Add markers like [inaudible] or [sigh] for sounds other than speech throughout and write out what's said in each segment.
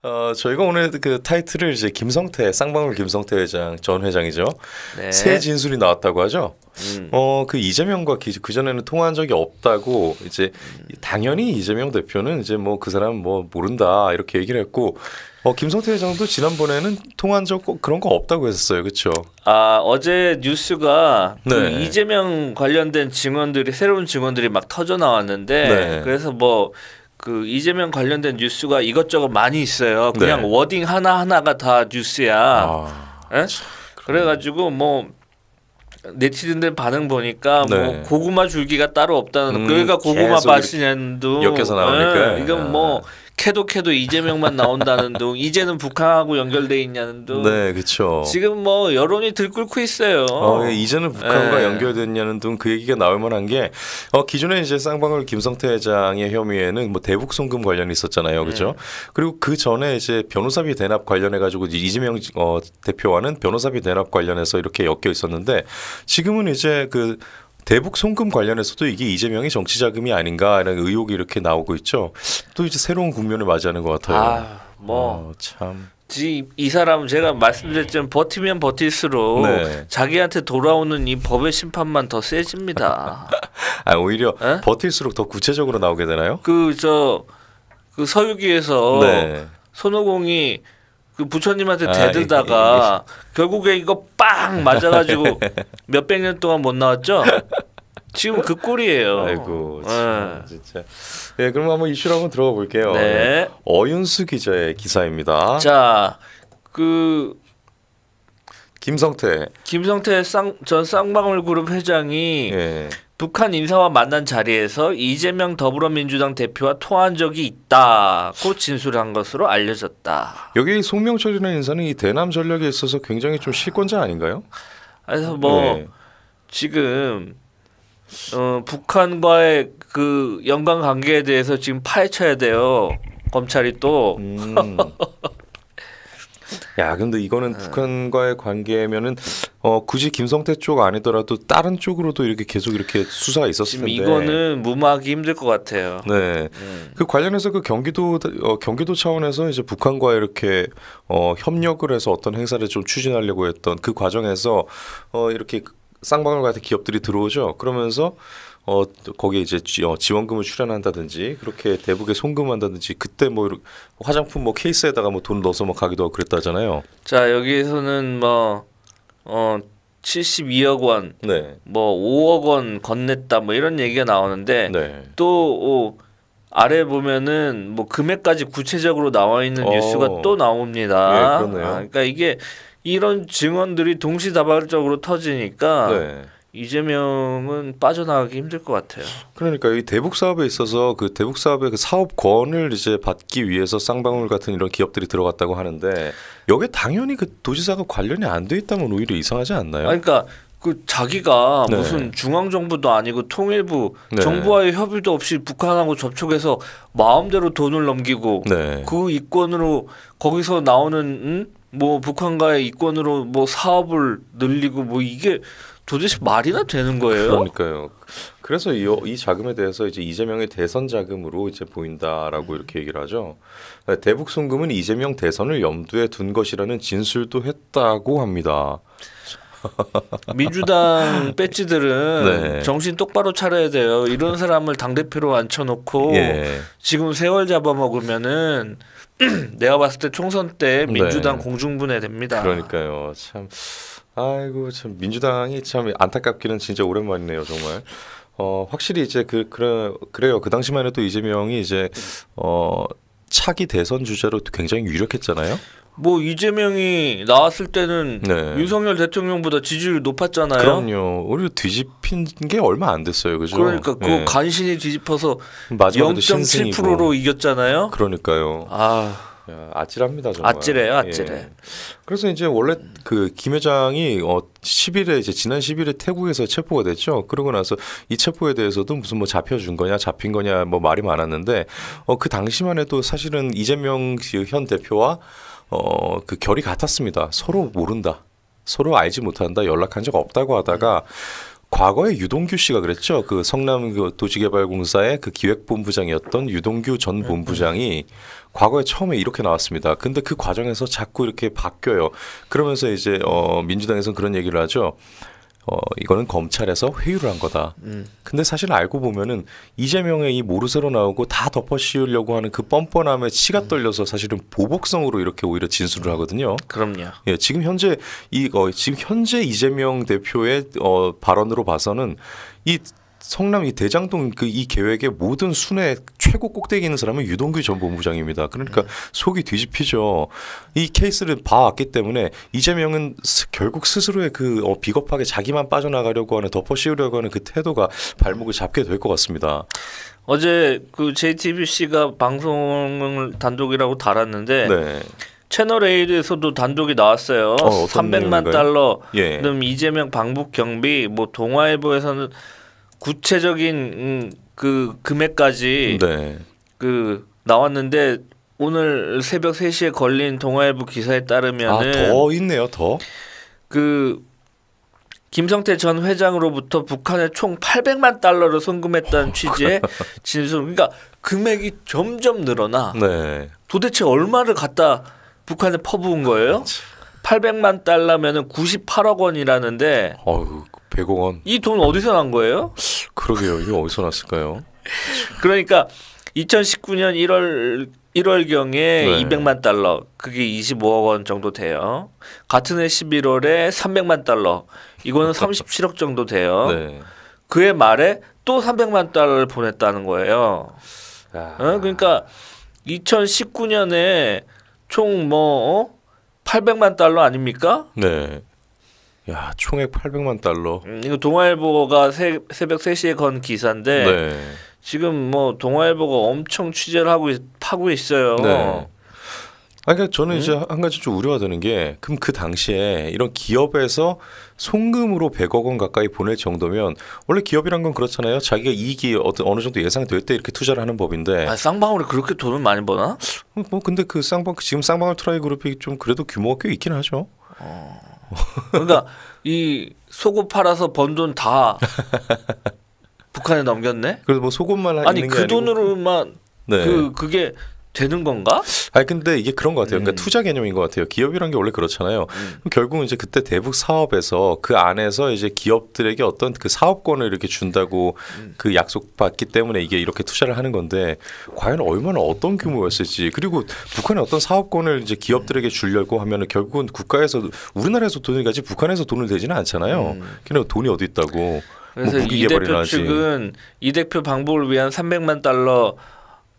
어, 저희가 오늘 그 타이틀을 이제 김성태, 쌍방울 김성태 회장, 전 회장이죠. 네. 새 진술이 나왔다고 하죠. 음. 어, 그 이재명과 그전에는 통화한 적이 없다고 이제 당연히 이재명 대표는 이제 뭐 그 사람 뭐 모른다 이렇게 얘기를 했고 어, 김성태 회장도 지난번에는 통화한 적 그런 거 없다고 했었어요. 그렇죠? 아, 어제 뉴스가 그 네. 그 이재명 관련된 증언들이 새로운 증언들이 막 터져 나왔는데 네. 그래서 뭐그 이재명 관련된 뉴스가 이것저것 많이 있어요. 그냥 네. 워딩 하나 하나가 다 뉴스야. 아, 예? 그래가지고 뭐 네티즌들 반응 보니까 뭐 네. 뭐 고구마 줄기가 따로 없다는 음, 그러니까 고구마 맛이냐도 역해서 나오니까 예, 이건 뭐. 아. 캐도 캐도 이재명만 나온다는 둥 이제는 북한하고 연결돼 있냐는 둥 네, 그렇죠. 지금 뭐 여론이 들끓고 있어요. 어, 예, 이제는 북한과 예. 연결됐냐는 둥 그 얘기가 나올 만한 게 어, 기존에 이제 쌍방울 김성태 회장의 혐의에는 뭐 대북 송금 관련이 있었잖아요, 그렇죠? 예. 그리고 그 전에 이제 변호사비 대납 관련해 가지고 이재명 어, 대표와는 변호사비 대납 관련해서 이렇게 엮여 있었는데 지금은 이제 그 대북 송금 관련해서도 이게 이재명의 정치 자금이 아닌가라는 의혹이 이렇게 나오고 있죠. 또 이제 새로운 국면을 맞이하는 것 같아요. 아, 뭐 어, 참. 이 사람 제가 말씀드렸지만 버티면 버틸수록 네. 자기한테 돌아오는 이 법의 심판만 더 세집니다. [laughs] 아 오히려 에? 예? 버틸수록 더 구체적으로 나오게 되나요? 그 저그 그 서유기에서 네. 손오공이 그 부처님한테 아, 대들다가 아, 예, 예. 결국에 이거 빵 맞아가지고 [laughs] 몇백 년 동안 못 나왔죠. 지금 그 꼴이에요. 아이고 참, 예. 진짜. 네, 그럼 한번 이슈로 한번 들어가 볼게요. 네. 어윤수 기자의 기사입니다. 자, 그 김성태. 김성태 쌍, 전 쌍방울 그룹 회장이 예. 북한 인사와 만난 자리에서 이재명 더불어민주당 대표와 통한 적이 있다고 진술한 것으로 알려졌다. 여기 송명철이 인사는 이 대남 전략에 있어서 굉장히 좀 실권자 아닌가요? 그래서 뭐 네. 지금 어, 북한과의 그 연관 관계에 대해서 지금 파헤쳐야 돼요. 검찰이 또. 음. [laughs] 야, 근데 이거는 네. 북한과의 관계면은 어, 굳이 김성태 쪽 아니더라도 다른 쪽으로도 이렇게 계속 이렇게 수사가 있었을 텐데. 이거는 무마하기 힘들 것 같아요. 네. 음. 그 관련해서 그 경기도 어, 경기도 차원에서 이제 북한과 이렇게 어, 협력을 해서 어떤 행사를 좀 추진하려고 했던 그 과정에서 어, 이렇게 쌍방울 같은 기업들이 들어오죠. 그러면서 어 거기에 이제 지, 어, 지원금을 출연한다든지 그렇게 대북에 송금한다든지 그때 뭐 화장품 뭐 케이스에다가 뭐돈 넣어서 뭐 가기도 하고 그랬다잖아요. 자 여기에서는 뭐 어 72억 원, 네. 뭐 5억 원 건넸다 뭐 이런 얘기가 나오는데 네. 또 어, 아래 보면은 뭐 금액까지 구체적으로 나와 있는 어. 뉴스가 또 나옵니다. 네, 아, 그러니까 이게 이런 증언들이 동시다발적으로 터지니까. 네. 이재명은 빠져나가기 힘들 것 같아요. 그러니까 이 대북 사업에 있어서 그 대북 사업의 그 사업권을 이제 받기 위해서 쌍방울 같은 이런 기업들이 들어갔다고 하는데 여기에 당연히 그 도지사가 관련이 안 돼 있다면 오히려 이상하지 않나요? 그러니까 그 자기가 네. 무슨 중앙 정부도 아니고 통일부 네. 정부와의 협의도 없이 북한하고 접촉해서 마음대로 돈을 넘기고 네. 그 이권으로 거기서 나오는 음? 뭐 북한과의 이권으로 뭐 사업을 늘리고 뭐 이게 도대체 말이나 되는 거예요? 그러니까요. 그래서 이, 이 자금에 대해서 이제 이재명의 대선 자금으로 이제 보인다라고 이렇게 얘기를 하죠. 대북 송금은 이재명 대선을 염두에 둔 것이라는 진술도 했다고 합니다. [laughs] 민주당 배지들은 네. 정신 똑바로 차려야 돼요. 이런 사람을 당 대표로 앉혀놓고 예. 지금 세월 잡아먹으면은 [clears throat] 내가 봤을 때 총선 때 민주당 네. 공중분해 됩니다. 그러니까요, 참. 아이고 참 민주당이 참 안타깝기는 진짜 오랜만이네요 정말. 어 확실히 이제 그 그래 그래요 그 당시만 해도 이재명이 이제 어 차기 대선 주자로 굉장히 유력했잖아요. 뭐 이재명이 나왔을 때는 네. 윤석열 대통령보다 지지율이 높았잖아요. 그럼요. 오히려 뒤집힌 게 얼마 안 됐어요. 그죠? 그러니까 그 네. 간신히 뒤집어서 0.7%로 이겼잖아요. 그러니까요. 아. 예, 아찔합니다 정말. 아찔해요, 예. 아찔해. 예. 그래서 이제 원래 그 김 회장이 어 10일에 이제 지난 10일에 태국에서 체포가 됐죠. 그러고 나서 이 체포에 대해서도 무슨 뭐 잡혀준 거냐, 잡힌 거냐 뭐 말이 많았는데 어그 당시만 해도 사실은 이재명 그 현 대표와 어그 결이 같았습니다. 서로 모른다. 서로 알지 못한다 연락한 적 없다고 하다가 음. 과거에 유동규 씨가 그랬죠. 그 성남 그 도시개발공사의 그 기획본부장이었던 유동규 전 네, 네. 본부장이 과거에 처음에 이렇게 나왔습니다. 근데 그 과정에서 자꾸 이렇게 바뀌어요. 그러면서 이제 어 민주당에서는 그런 얘기를 하죠. 어, 이거는 검찰에서 회유를 한 거다. 음. 근데 사실 알고 보면은 이재명의 이 모르쇠로 나오고 다 덮어씌우려고 하는 그 뻔뻔함에 치가 음. 떨려서 사실은 보복성으로 이렇게 오히려 진술을 하거든요. 그럼요. 예, 지금 현재 이 어, 지금 현재 이재명 대표의 어, 발언으로 봐서는 이 성남 이 대장동 그 이 계획의 모든 순회 최고 꼭대기 있는 사람은 유동규 전 본부장입니다. 그러니까 네. 속이 뒤집히죠. 이 케이스를 봐왔기 때문에 이재명은 스, 결국 스스로의 그 어, 비겁하게 자기만 빠져나가려고 하는 덮어 씌우려고 하는 그 태도가 발목을 잡게 될 것 같습니다. 어제 그 JTBC가 방송을 단독이라고 달았는데 네. 채널 A에서도 단독이 나왔어요. 어, 300만 달러. 예. 그럼 이재명 방북 경비 뭐 동아일보에서는 구체적인 음, 그 금액까지 네. 그 나왔는데 오늘 새벽 3시에 걸린 동아일보 기사에 따르면은 아, 더 있네요, 더. 그 김성태 전 회장으로부터 북한에 총 800만 달러를 송금했다는 어, 취지의 진술. 그러니까 금액이 점점 늘어나. 네. 도대체 얼마를 갖다 북한에 퍼부은 거예요? 800만 달러면은 98억 원이라는데. 어휴, 100억 원. 이 돈 어디서 난 거예요? 그러게요. 이거 어디서 났을까요? [laughs] 그러니까 2019년 1월 1월 경에 네. 200만 달러, 그게 25억 원 정도 돼요. 같은 해 11월에 300만 달러, 이거는 37억 정도 돼요. [laughs] 네. 그의 말에 또 300만 달러를 보냈다는 거예요. 아. 어? 그러니까 2019년에 총뭐 어? 800만 달러 아닙니까? 네. 야 총액 800만 달러. 음, 이거 동아일보가 새, 새벽 3시에 건 기사인데 네. 지금 뭐 동아일보가 엄청 취재를 하고 있, 파고 있어요. 네. 아, 그러니까 저는 음? 이제 한 가지 좀 우려가 되는 게 그럼 그 당시에 이런 기업에서 송금으로 100억 원 가까이 보낼 정도면 원래 기업이란 건 그렇잖아요. 자기가 이익이 어느 정도 예상될 때 이렇게 투자를 하는 법인데. 아, 쌍방울이 그렇게 돈을 많이 버나? 음, 뭐 근데 그 쌍방 지금 쌍방울 트라이 그룹이 좀 그래도 규모가 꽤 있긴 하죠. 어. 그러니까 이 소고 팔아서 번 돈 다 [laughs] 북한에 넘겼네. 그래서 뭐 소금만 아니 그 돈으로만 네. 그 그게 되는 건가? 아니 근데 이게 그런 것 같아요. 그러니까 음. 투자 개념인 것 같아요. 기업이란 게 원래 그렇잖아요. 음. 결국 이제 그때 대북 사업에서 그 안에서 이제 기업들에게 어떤 그 사업권을 이렇게 준다고 음. 그 약속받기 때문에 이게 이렇게 투자를 하는 건데 과연 얼마나 어떤 규모였을지 그리고 북한에 어떤 사업권을 이제 기업들에게 주려고 하면은 결국은 국가에서 우리나라에서 돈을 가지 북한에서 돈을 대지는 않잖아요. 그냥 음. 돈이 어디 있다고. 뭐 그래서 뭐이 대표 측은 이 대표 방법을 위한 300만 달러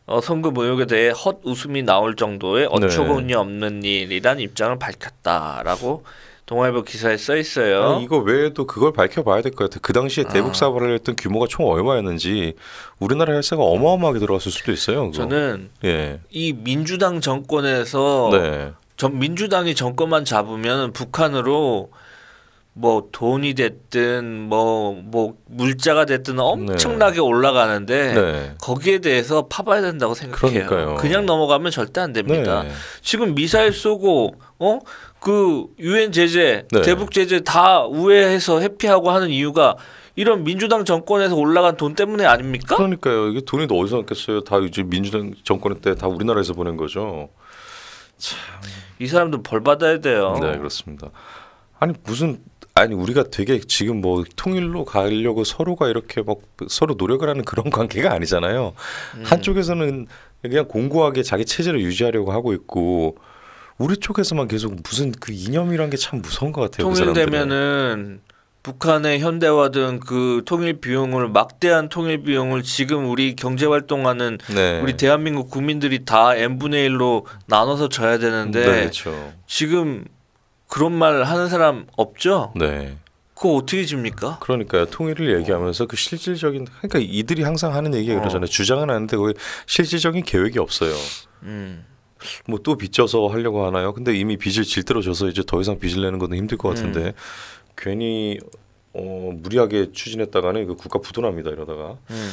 어, 선거 무역에 대해 헛 웃음이 나올 정도의 네. 어처구니 없는 일이란 입장을 밝혔다라고 동아일보 기사에 써 있어요. 아니, 이거 외에도 그걸 밝혀봐야 될 것 같아. 그 당시에 아. 대북 사발을 했던 규모가 총 얼마였는지 우리나라 혈세가 어마어마하게 들어갔을 수도 있어요. 그거. 저는 예. 이 민주당 정권에서 네. 전 민주당이 정권만 잡으면 북한으로 뭐 돈이 됐든 뭐뭐 뭐 물자가 됐든 엄청나게 네. 올라가는데 네. 거기에 대해서 파봐야 된다고 생각해요. 그러니까요. 그냥 넘어가면 절대 안 됩니다. 네. 지금 미사일 쏘고 어? 그 유엔 제재, 네. 대북 제재 다 우회해서 회피하고 하는 이유가 이런 민주당 정권에서 올라간 돈 때문에 아닙니까? 그러니까요. 이게 돈이 어디서 났겠어요? 다 이제 민주당 정권 때 다 우리나라에서 보낸 거죠. 참. 이 사람들 벌 받아야 돼요. 네, 그렇습니다. 아니 무슨 아니 우리가 되게 지금 뭐 통일로 가려고 서로가 이렇게 막 서로 노력을 하는 그런 [laughs] 관계가 아니잖아요. 음. 한쪽에서는 그냥 공고하게 자기 체제를 유지하려고 하고 있고 우리 쪽에서만 계속 무슨 그 이념이란 게 참 무서운 것 같아요. 그 통일되면은 그 북한의 현대화든그 통일 비용을 막대한 통일 비용을 지금 우리 경제 활동하는 네. 우리 대한민국 국민들이 다 n 분의 1로 나눠서 져야 되는데 음, 네, 그렇죠. 지금 그런 말 하는 사람 없죠? 네. 그거 어떻게 집니까? 그러니까요. 통일을 얘기하면서 그 실질적인 그러니까 이들이 항상 하는 얘기가 어. 그러잖아요. 주장은 하는데 거기 실질적인 계획이 없어요. 음. 뭐또 빚져서 하려고 하나요? 근데 이미 빚을 질대로 져서 이제 더 이상 빚을 내는 것건 힘들 것 음. 같은데 음. 괜히 어, 무리하게 추진했다가는 그 국가 부도납니다 이러다가. 음.